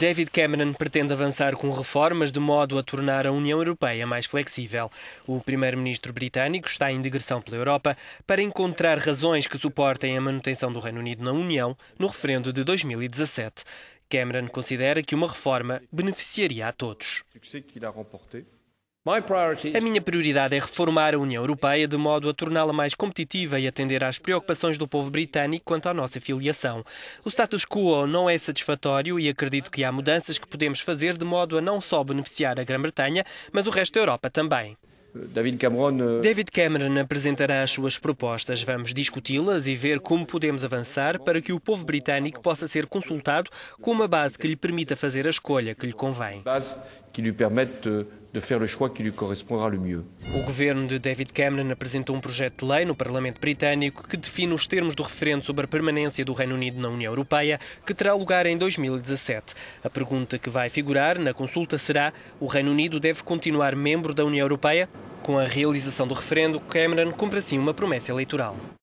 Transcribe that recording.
David Cameron pretende avançar com reformas de modo a tornar a União Europeia mais flexível. O primeiro-ministro britânico está em digressão pela Europa para encontrar razões que suportem a manutenção do Reino Unido na União no referendo de 2017. Cameron considera que uma reforma beneficiaria a todos. A minha prioridade é reformar a União Europeia de modo a torná-la mais competitiva e atender às preocupações do povo britânico quanto à nossa filiação. O status quo não é satisfatório e acredito que há mudanças que podemos fazer de modo a não só beneficiar a Grã-Bretanha, mas o resto da Europa também. David Cameron... Eh, David Cameron apresentará as suas propostas. Vamos discuti-las e ver como podemos avançar para que o povo britânico possa ser consultado com uma base que lhe permita fazer a escolha que lhe convém. Base que lhe permite eh, de O governo de David Cameron apresentou um projeto de lei no Parlamento Britânico que define os termos do referendo sobre a permanência do Reino Unido na União Europeia, que terá lugar em 2017. A pergunta que vai figurar na consulta será: o Reino Unido deve continuar membro da União Europeia? Com a realização do referendo, Cameron cumpre assim uma promessa eleitoral.